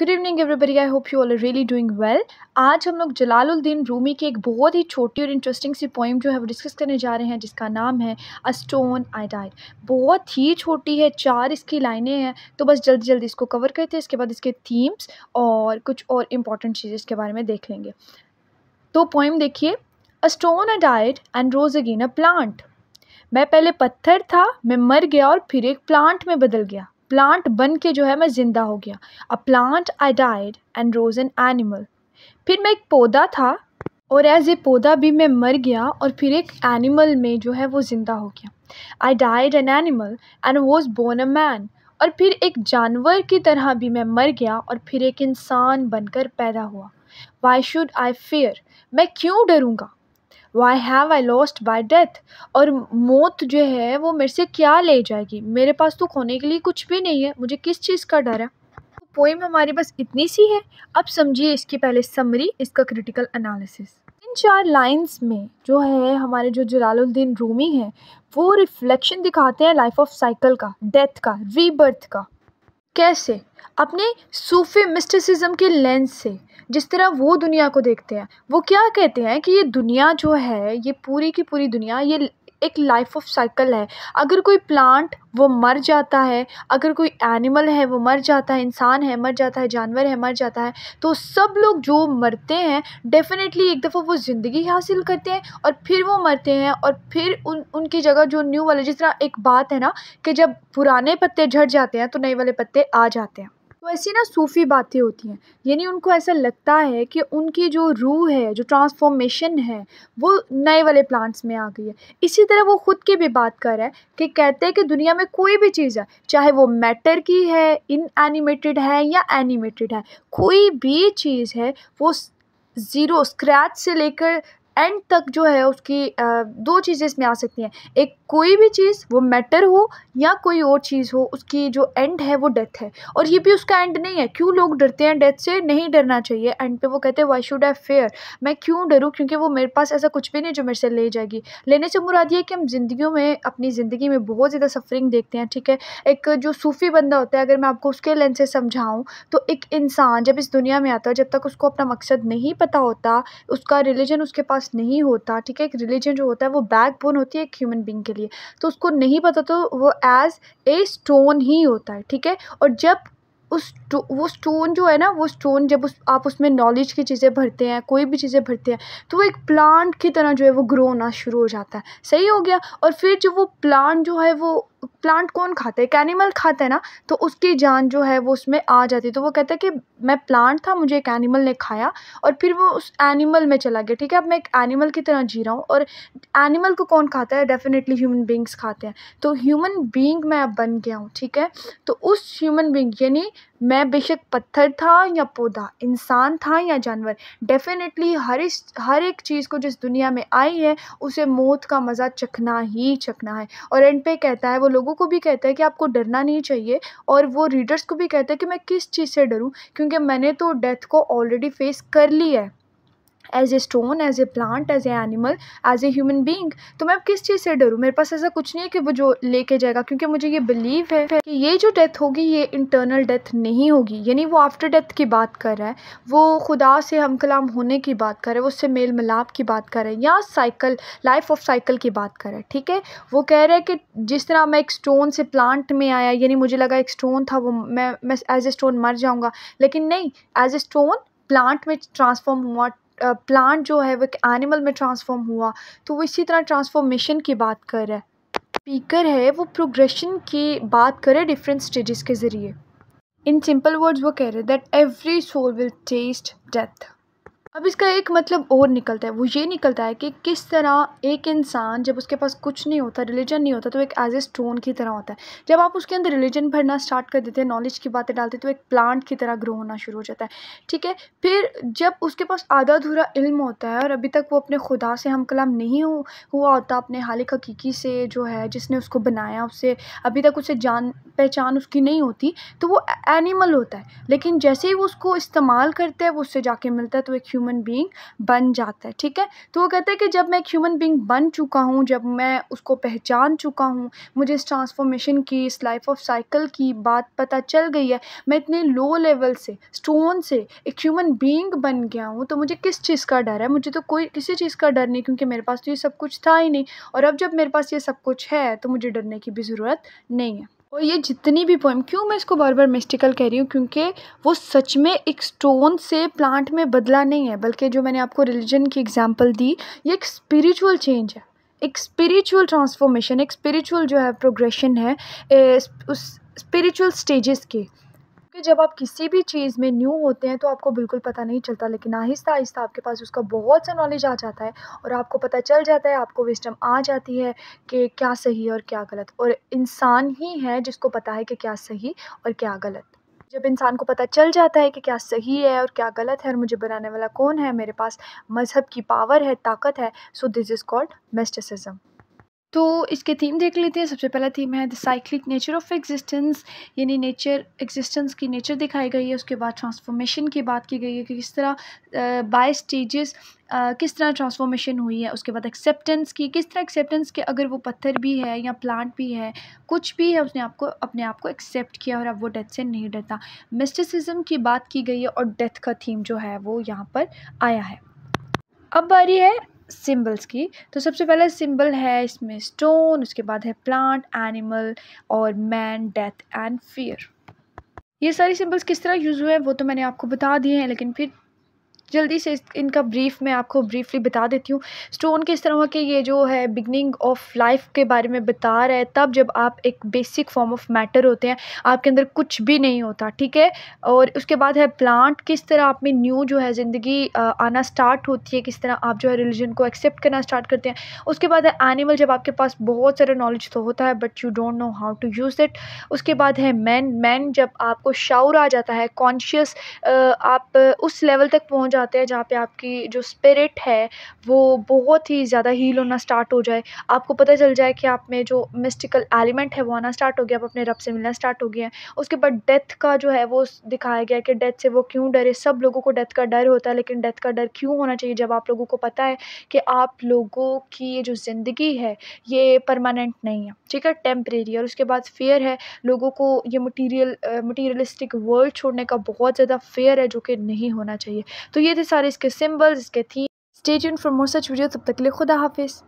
good evening everybody I hope you all really doing well आज हम लोग जलालुद्दीन रूमी की एक बहुत ही छोटी और इंटरेस्टिंग सी पोइम जो है वो डिस्कस करने जा रहे हैं जिसका नाम है अ स्टोन आई डाइड बहुत ही छोटी है चार इसकी लाइनें हैं तो बस जल्दी जल्दी इसको कवर करते हैं इसके बाद इसके थीम्स और कुछ और इम्पॉर्टेंट चीज़ें इसके बारे में देख लेंगे तो पोइम देखिए a stone a died and rose again a plant मैं पहले पत्थर था मैं मर गया और फिर एक प्लांट में बदल गया प्लांट बन के जो है मैं ज़िंदा हो गया a plant I died and rose an animal फिर मैं एक पौधा था और एज ए पौधा भी मैं मर गया और फिर एक एनिमल में जो है वो ज़िंदा हो गया I died an animal and was born a man और फिर एक जानवर की तरह भी मैं मर गया और फिर एक इंसान बनकर पैदा हुआ वाई शुड आई फेयर मैं क्यों डरूँगा why have I lost by death और मौत जो है वो मेरे से क्या ले जाएगी मेरे पास तो खोने के लिए कुछ भी नहीं है मुझे किस चीज़ का डर है पोइम तो हमारी बस इतनी सी है अब समझिए इसकी पहले समरी इसका क्रिटिकल एनालिसिस इन चार लाइंस में जो है हमारे जो जलालुद्दीन रूमी हैं वो रिफ्लेक्शन दिखाते हैं लाइफ ऑफ साइकिल का डेथ का रीबर्थ का कैसे अपने सूफी मिस्टिसिज्म के लेंस से जिस तरह वो दुनिया को देखते हैं वो क्या कहते हैं कि ये दुनिया जो है ये पूरी की पूरी दुनिया ये एक लाइफ ऑफ साइकिल है अगर कोई प्लांट वो मर जाता है अगर कोई एनिमल है वो मर जाता है इंसान है मर जाता है जानवर है मर जाता है तो सब लोग जो मरते हैं डेफ़िनेटली एक दफ़ा वो ज़िंदगी हासिल करते हैं और फिर वो मरते हैं और फिर उन उनकी जगह जो न्यू वाले जिस तरह एक बात है ना कि जब पुराने पत्ते झड़ जाते हैं तो नए वाले पत्ते आ जाते हैं तो ऐसी ना सूफ़ी बातें होती हैं यानी उनको ऐसा लगता है कि उनकी जो रूह है जो ट्रांसफॉर्मेशन है वो नए वाले प्लांट्स में आ गई है इसी तरह वो ख़ुद की भी बात कर रहा है कि कहते हैं कि दुनिया में कोई भी चीज़ है चाहे वो मैटर की है इन एनिमेटेड है या एनिमेटेड है कोई भी चीज़ है वो ज़ीरो स्क्रैच से लेकर एंड तक जो है उसकी दो चीज़ें इसमें आ सकती हैं एक कोई भी चीज़ वो मैटर हो या कोई और चीज़ हो उसकी जो एंड है वो डेथ है और ये भी उसका एंड नहीं है क्यों लोग डरते हैं डेथ से नहीं डरना चाहिए एंड पे वो कहते हैं वाई शुड आई फेयर मैं क्यों डरूँ क्योंकि वो मेरे पास ऐसा कुछ भी नहीं जो मेरे से ले जाएगी लेने से मुराद ये कि हम ज़िंदगी में अपनी ज़िंदगी में बहुत ज़्यादा सफरिंग देखते हैं ठीक है एक जो सूफ़ी बंदा होता है अगर मैं आपको उसके लेंस से समझाऊँ तो एक इंसान जब इस दुनिया में आता है जब तक उसको अपना मकसद नहीं पता होता उसका रिलीजन उसके पास नहीं होता ठीक है एक रिलीजन जो होता है वो बैक बोन होती है एक ह्यूमन बींग के लिए तो उसको नहीं पता तो वो एज़ ए स्टोन ही होता है ठीक है और जब उस स्टो तो वो स्टोन जो है ना वो स्टोन जब उस आप उसमें नॉलेज की चीज़ें भरते हैं कोई भी चीज़ें भरते हैं तो वो एक प्लांट की तरह जो है वो ग्रो होना शुरू हो जाता है सही हो गया और फिर जो वो प्लांट जो है वो प्लांट कौन खाता है एक एनिमल खाता है ना तो उसकी जान जो है वो उसमें आ जाती तो वो कहता है कि मैं प्लांट था मुझे एक एनिमल ने खाया और फिर वो उस एनिमल में चला गया ठीक है अब मैं एक एनिमल की तरह जी रहा हूँ और एनिमल को कौन खाता है डेफिनेटली ह्यूमन बींग्स खाते हैं तो ह्यूमन बींग मैं अब बन गया हूँ ठीक है तो उस ह्यूमन बींग यानी मैं बेशक पत्थर था या पौधा इंसान था या जानवर डेफ़िनेटली हर इस हर एक चीज़ को जिस दुनिया में आई है उसे मौत का मज़ा चखना ही चखना है और एंड पे कहता है वो लोगों को भी कहता है कि आपको डरना नहीं चाहिए और वो रीडर्स को भी कहता है कि मैं किस चीज़ से डरूँ क्योंकि मैंने तो डेथ को ऑलरेडी फेस कर ली है as a stone as a plant as a animal as a human being तो मैं अब किस चीज़ से डरूँ मेरे पास ऐसा कुछ नहीं है कि वो जो लेके जाएगा क्योंकि मुझे ये बिलीव है कि ये जो डेथ होगी ये इंटरनल डेथ नहीं होगी यानी वो आफ्टर डेथ की बात कर रहा है वो खुदा से हम कलाम होने की बात कर रहा है उससे मेल मिलाप की बात कर रहा है या साइकिल लाइफ ऑफ साइकिल की बात कर रहा है ठीक है वो कह रहा है कि जिस तरह मैं एक स्टोन से प्लांट में आया यानी मुझे लगा एक स्टोन था वो मैं मैं एज ए स्टोन मर जाऊँगा लेकिन नहीं एज ए स्टोन प्लांट में ट्रांसफॉर्म हुआ प्लांट जो है वो एक एनिमल में ट्रांसफॉर्म हुआ तो वो इसी तरह ट्रांसफॉर्मेशन की बात कर रहा है स्पीकर है वो प्रोग्रेशन की बात करे डिफरेंट स्टेजेस के ज़रिए इन सिंपल वर्ड्स वो कह रहे हैं that every soul will taste death अब इसका एक मतलब और निकलता है वो ये निकलता है कि किस तरह एक इंसान जब उसके पास कुछ नहीं होता रिलीजन नहीं होता तो एक एज ए स्टोन की तरह होता है जब आप उसके अंदर रिलीजन भरना स्टार्ट कर देते हैं नॉलेज की बातें डालते हैं तो एक प्लांट की तरह ग्रो होना शुरू हो जाता है ठीक है फिर जब उसके पास आधा अधूरा इल्म होता है और अभी तक वो अपने खुदा से हम कलाम नहीं हुआ होता अपने हालिक हकीकी से जो है जिसने उसको बनाया उससे अभी तक उसे जान पहचान उसकी नहीं होती तो वो एनिमल होता है लेकिन जैसे ही वो उसको इस्तेमाल करता है वो उससे जाके मिलता है तो एक ह्यूमन बीइंग बन जाता है ठीक है तो वो कहता है कि जब मैं एक ह्यूमन बीइंग बन चुका हूँ जब मैं उसको पहचान चुका हूँ मुझे इस ट्रांसफॉर्मेशन की इस लाइफ ऑफ साइकिल की बात पता चल गई है मैं इतने लो लेवल से स्टोन से एक ह्यूमन बींग बन गया हूँ तो मुझे किस चीज़ का डर है मुझे तो कोई किसी चीज़ का डर नहीं क्योंकि मेरे पास तो ये सब कुछ था ही नहीं और अब जब मेरे पास ये सब कुछ है तो मुझे डरने की भी ज़रूरत नहीं है और ये जितनी भी पोएम क्यों मैं इसको बार बार मिस्टिकल कह रही हूँ क्योंकि वो सच में एक स्टोन से प्लांट में बदला नहीं है बल्कि जो मैंने आपको रिलीजन की एग्जांपल दी ये एक स्पिरिचुअल चेंज है एक स्पिरिचुअल ट्रांसफॉर्मेशन एक स्पिरिचुअल जो है प्रोग्रेशन है ए, उस स्पिरिचुअल स्टेजेस के क्योंकि जब आप किसी भी चीज़ में न्यू होते हैं तो आपको बिल्कुल पता नहीं चलता लेकिन आहिस्ता आहिस्ता आपके पास उसका बहुत सा नॉलेज आ जाता है और आपको पता चल जाता है आपको विस्टम आ जाती है कि क्या सही है और क्या गलत और इंसान ही है जिसको पता है कि क्या सही और क्या गलत जब इंसान को पता चल जाता है कि क्या सही है और क्या गलत है और मुझे बनाने वाला कौन है मेरे पास मज़हब की पावर है ताकत है so this is called mysticism तो इसके थीम देख लेते हैं सबसे पहला थीम है the cyclic nature of existence यानी नेचर एग्जिस्टेंस की नेचर दिखाई गई है उसके बाद ट्रांसफॉर्मेशन की बात की गई है कि किस तरह बाय स्टेजेस किस तरह ट्रांसफॉर्मेशन हुई है उसके बाद एक्सेप्टेंस की किस तरह एक्सेप्टेंस के अगर वो पत्थर भी है या प्लांट भी है कुछ भी है उसने आपको अपने आप को एक्सेप्ट किया और अब वो डेथ से नहीं डरता मिस्टिसिज्म की बात की गई है और डेथ का थीम जो है वो यहाँ पर आया है अब बारी है सिंबल्स की तो सबसे पहला सिंबल है इसमें स्टोन उसके बाद है प्लांट एनिमल और मैन डेथ एंड फियर ये सारे सिंबल्स किस तरह यूज़ हुए हैं वो तो मैंने आपको बता दिए हैं लेकिन फिर जल्दी से इनका ब्रीफ मैं आपको ब्रीफली बता देती हूँ स्टोन किस तरह के ये जो है बिगनिंग ऑफ लाइफ के बारे में बता रहा है तब जब आप एक बेसिक फॉर्म ऑफ मैटर होते हैं आपके अंदर कुछ भी नहीं होता ठीक है और उसके बाद है प्लांट किस तरह आप में न्यू जो है ज़िंदगी आना स्टार्ट होती है किस तरह आप जो है रिलीजन को एक्सेप्ट करना स्टार्ट करते हैं उसके बाद है एनिमल जब आपके पास बहुत सारा नॉलेज तो होता है but you don't know how to use it उसके बाद है मैन मैन जब आपको शाउर आ जाता है कॉन्शियस आप उस लेवल तक पहुँच जाते हैं जहाँ पे आपकी जो स्पिरिट है वो बहुत ही ज़्यादा हील होना स्टार्ट हो जाए आपको पता चल जाए कि आप में जो मिस्टिकल एलिमेंट है वो आना स्टार्ट हो गया आप अपने रब से मिलना स्टार्ट हो गया है उसके बाद डेथ का जो है वो दिखाया गया कि डेथ से वो क्यों डरे सब लोगों को डेथ का डर होता है लेकिन डेथ का डर क्यों होना चाहिए जब आप लोगों को पता है कि आप लोगों की ये जो ज़िंदगी है ये परमानेंट नहीं है ठीक है टेम्परेरी और उसके बाद फेयर है लोगों को ये मटीरियल मटीरियलिस्टिक वर्ल्ड छोड़ने का बहुत ज़्यादा फेयर है जो कि नहीं होना चाहिए तो ये ये थे सारे इसके सिम्बल्स इसके थी state for more such video तब तक के लिए खुदा हाफिज़